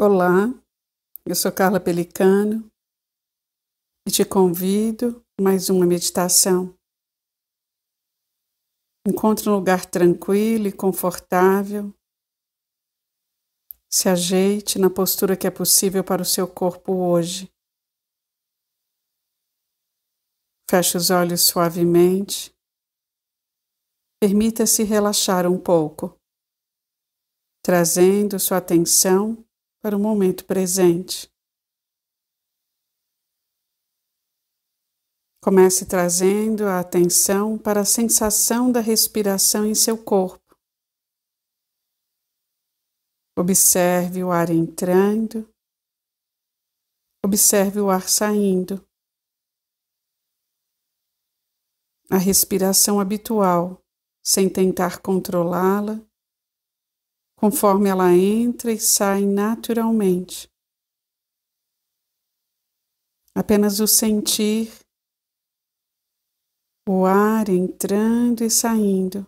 Olá, eu sou Carla Pelicano e te convido a mais uma meditação. Encontre um lugar tranquilo e confortável. Se ajeite na postura que é possível para o seu corpo hoje. Feche os olhos suavemente. Permita-se relaxar um pouco, trazendo sua atenção para o momento presente. Comece trazendo a atenção para a sensação da respiração em seu corpo. Observe o ar entrando, observe o ar saindo. A respiração habitual, sem tentar controlá-la, conforme ela entra e sai naturalmente. Apenas o sentir o ar entrando e saindo.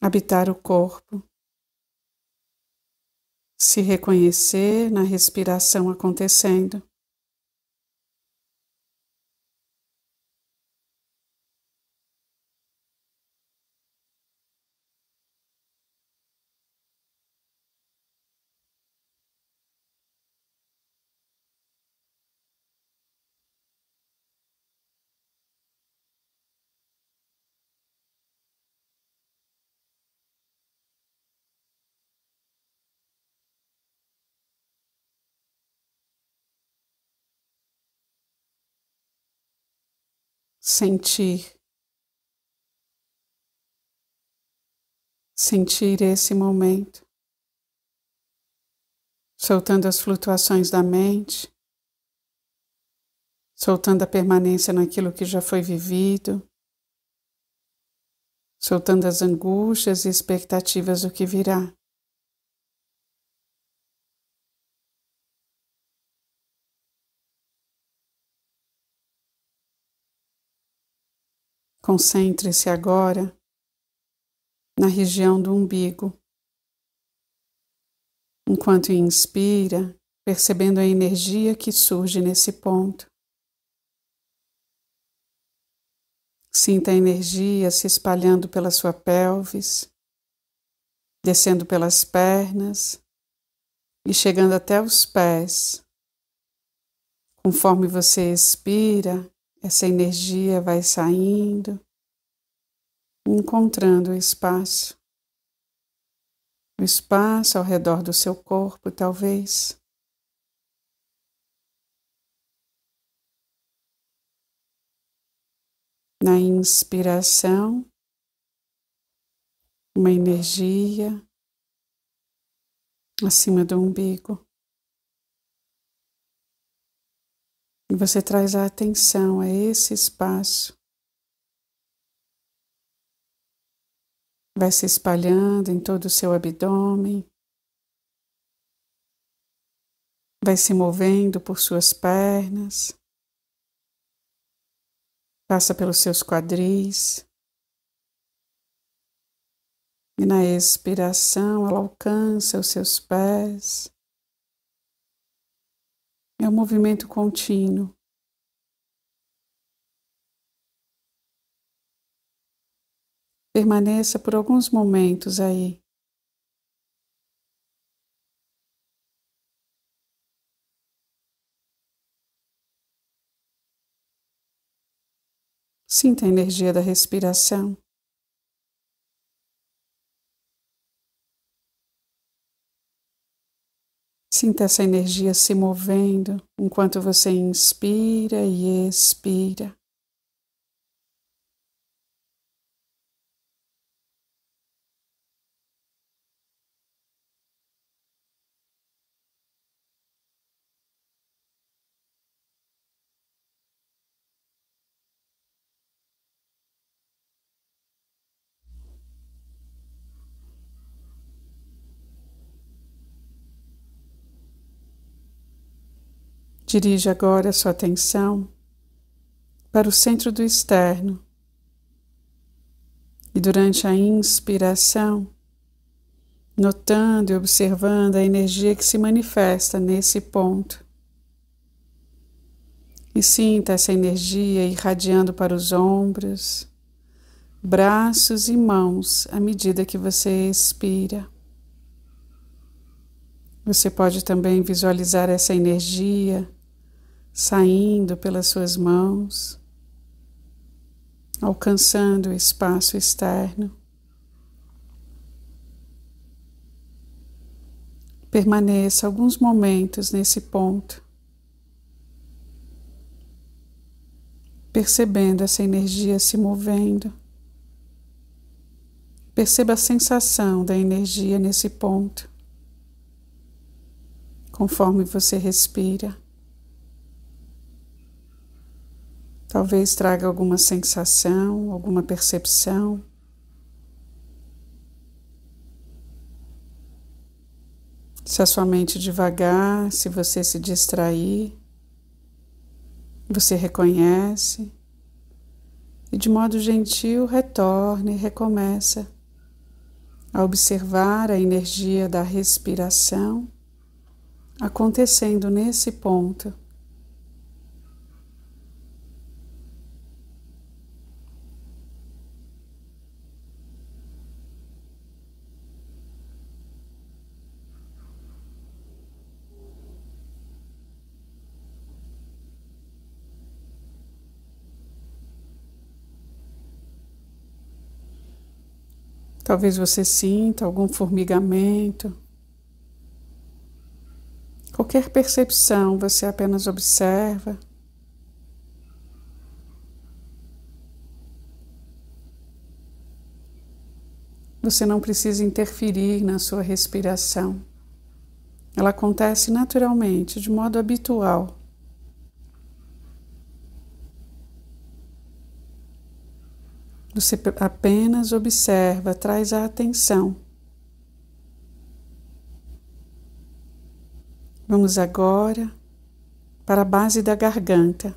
Habitar o corpo. Se reconhecer na respiração acontecendo. sentir. Sentir esse momento, soltando as flutuações da mente, soltando a permanência naquilo que já foi vivido, soltando as angústias e expectativas do que virá. Concentre-se agora na região do umbigo. Enquanto inspira, percebendo a energia que surge nesse ponto. Sinta a energia se espalhando pela sua pelvis, descendo pelas pernas e chegando até os pés. Conforme você expira, essa energia vai saindo encontrando o espaço. O espaço ao redor do seu corpo, talvez. Na inspiração, uma energia acima do umbigo. E você traz a atenção a esse espaço. vai se espalhando em todo o seu abdômen, vai se movendo por suas pernas, passa pelos seus quadris. E na expiração ela alcança os seus pés. É um movimento contínuo. Permaneça por alguns momentos aí. Sinta a energia da respiração. Sinta essa energia se movendo enquanto você inspira e expira. Dirija agora a sua atenção para o centro do externo e durante a inspiração, notando e observando a energia que se manifesta nesse ponto. E sinta essa energia irradiando para os ombros, braços e mãos à medida que você expira. Você pode também visualizar essa energia saindo pelas suas mãos, alcançando o espaço externo. Permaneça alguns momentos nesse ponto, percebendo essa energia se movendo. Perceba a sensação da energia nesse ponto, conforme você respira. Talvez traga alguma sensação, alguma percepção. Se a sua mente devagar, se você se distrair, você reconhece e de modo gentil retorna e recomeça a observar a energia da respiração acontecendo nesse ponto. Talvez você sinta algum formigamento. Qualquer percepção você apenas observa. Você não precisa interferir na sua respiração. Ela acontece naturalmente, de modo habitual. Você apenas observa, traz a atenção. Vamos agora para a base da garganta.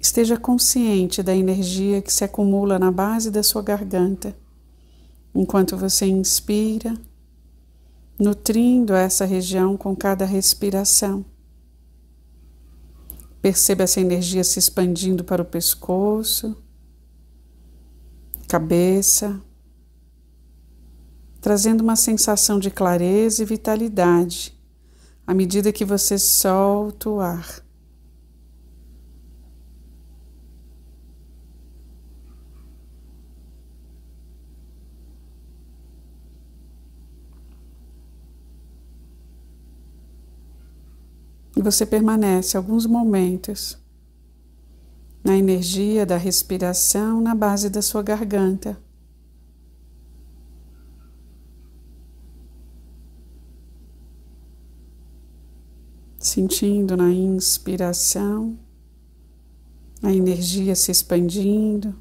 Esteja consciente da energia que se acumula na base da sua garganta, enquanto você inspira, nutrindo essa região com cada respiração. Perceba essa energia se expandindo para o pescoço cabeça, trazendo uma sensação de clareza e vitalidade à medida que você solta o ar. E você permanece alguns momentos na energia da respiração na base da sua garganta. Sentindo na inspiração a energia se expandindo,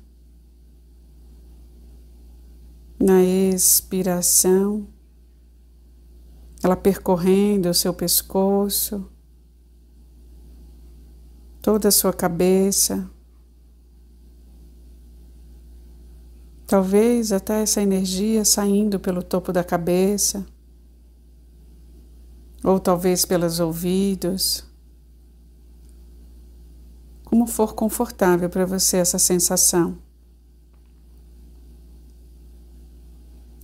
na expiração, ela percorrendo o seu pescoço, toda a sua cabeça, Talvez até essa energia saindo pelo topo da cabeça, ou talvez pelos ouvidos. Como for confortável para você essa sensação.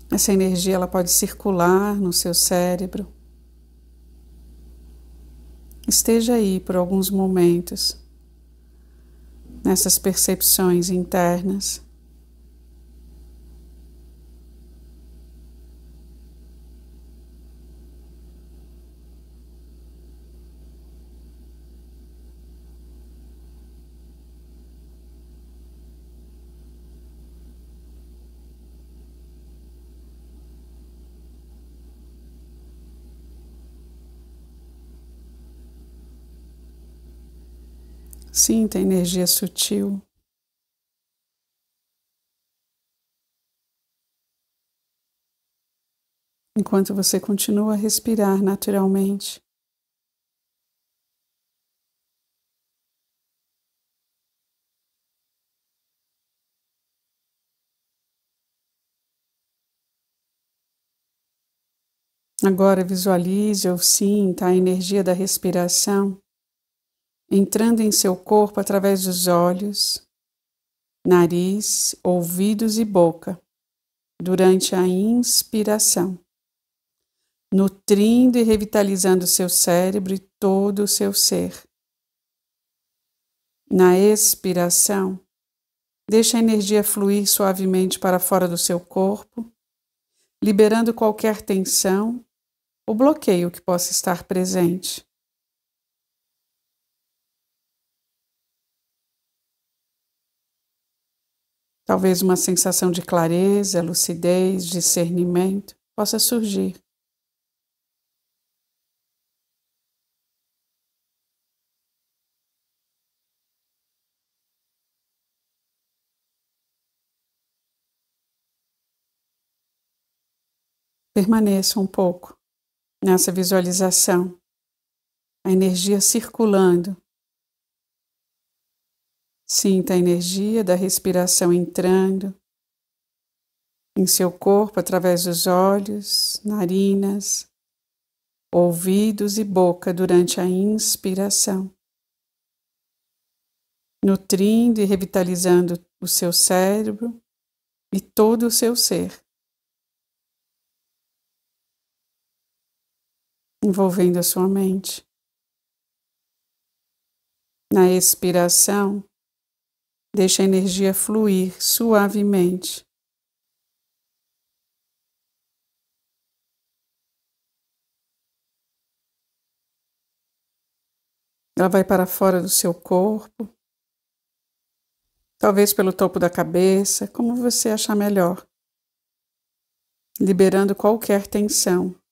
Essa energia ela pode circular no seu cérebro. Esteja aí por alguns momentos nessas percepções internas. Sinta a energia sutil. Enquanto você continua a respirar naturalmente. Agora visualize ou sinta a energia da respiração entrando em seu corpo através dos olhos, nariz, ouvidos e boca, durante a inspiração, nutrindo e revitalizando seu cérebro e todo o seu ser. Na expiração, deixa a energia fluir suavemente para fora do seu corpo, liberando qualquer tensão ou bloqueio que possa estar presente. Talvez uma sensação de clareza, lucidez, discernimento possa surgir. Permaneça um pouco nessa visualização, a energia circulando Sinta a energia da respiração entrando em seu corpo através dos olhos, narinas, ouvidos e boca durante a inspiração, nutrindo e revitalizando o seu cérebro e todo o seu ser. envolvendo a sua mente. Na expiração, Deixa a energia fluir suavemente. Ela vai para fora do seu corpo, talvez pelo topo da cabeça, como você achar melhor, liberando qualquer tensão.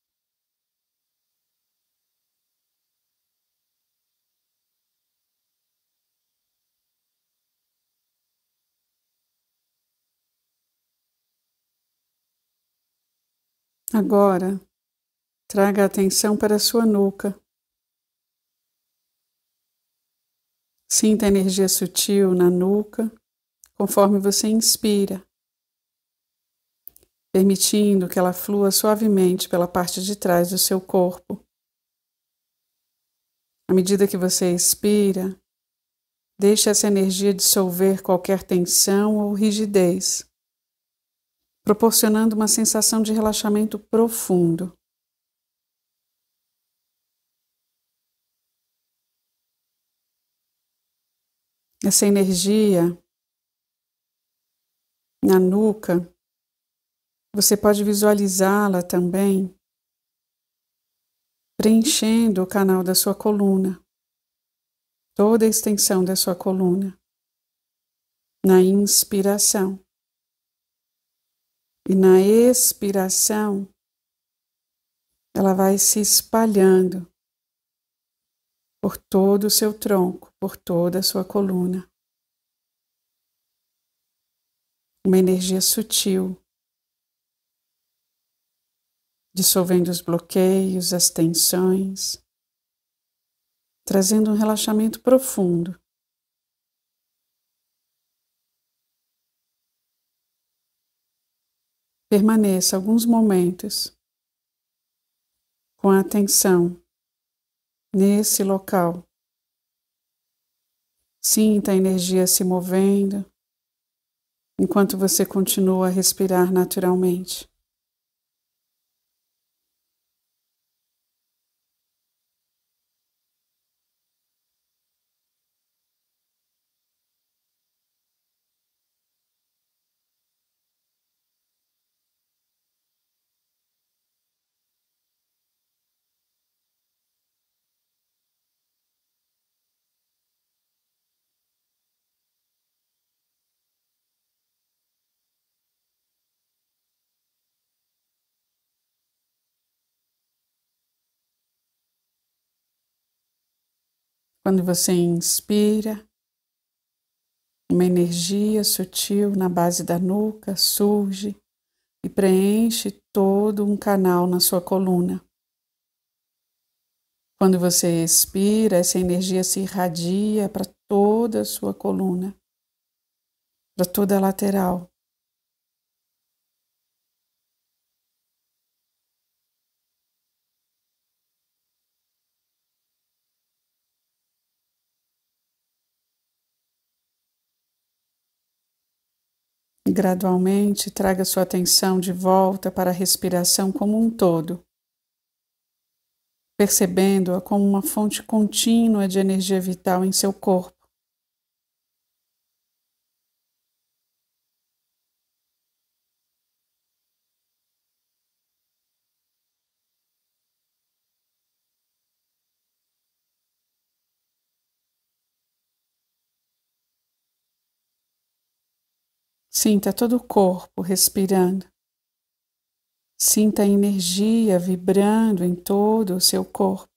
Agora, traga a atenção para a sua nuca. Sinta a energia sutil na nuca conforme você inspira, permitindo que ela flua suavemente pela parte de trás do seu corpo. À medida que você expira, deixe essa energia dissolver qualquer tensão ou rigidez proporcionando uma sensação de relaxamento profundo. Essa energia na nuca, você pode visualizá-la também preenchendo o canal da sua coluna, toda a extensão da sua coluna, na inspiração. E na expiração, ela vai se espalhando por todo o seu tronco, por toda a sua coluna. Uma energia sutil, dissolvendo os bloqueios, as tensões, trazendo um relaxamento profundo. Permaneça alguns momentos com atenção nesse local. Sinta a energia se movendo enquanto você continua a respirar naturalmente. Quando você inspira, uma energia sutil na base da nuca surge e preenche todo um canal na sua coluna. Quando você expira, essa energia se irradia para toda a sua coluna, para toda a lateral. Gradualmente, traga sua atenção de volta para a respiração como um todo, percebendo-a como uma fonte contínua de energia vital em seu corpo. Sinta todo o corpo respirando. Sinta a energia vibrando em todo o seu corpo.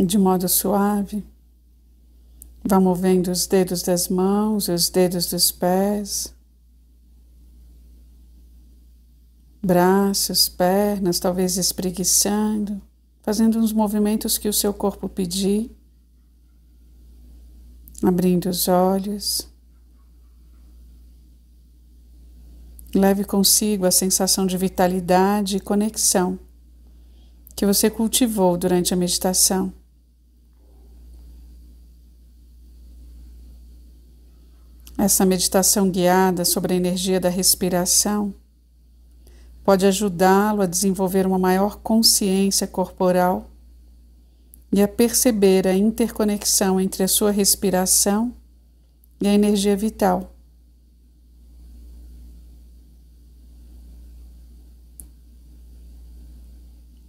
De modo suave, Vá movendo os dedos das mãos e os dedos dos pés. Braços, pernas, talvez espreguiçando, fazendo os movimentos que o seu corpo pedir. Abrindo os olhos. Leve consigo a sensação de vitalidade e conexão que você cultivou durante a meditação. Essa meditação guiada sobre a energia da respiração pode ajudá-lo a desenvolver uma maior consciência corporal e a perceber a interconexão entre a sua respiração e a energia vital.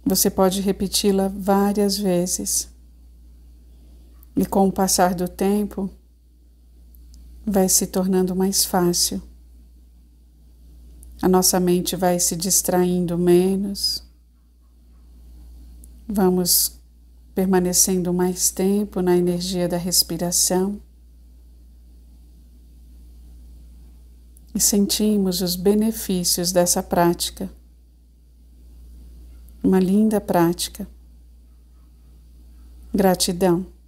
Você pode repeti-la várias vezes. E com o passar do tempo, vai se tornando mais fácil. A nossa mente vai se distraindo menos. Vamos permanecendo mais tempo na energia da respiração. E sentimos os benefícios dessa prática. Uma linda prática. Gratidão.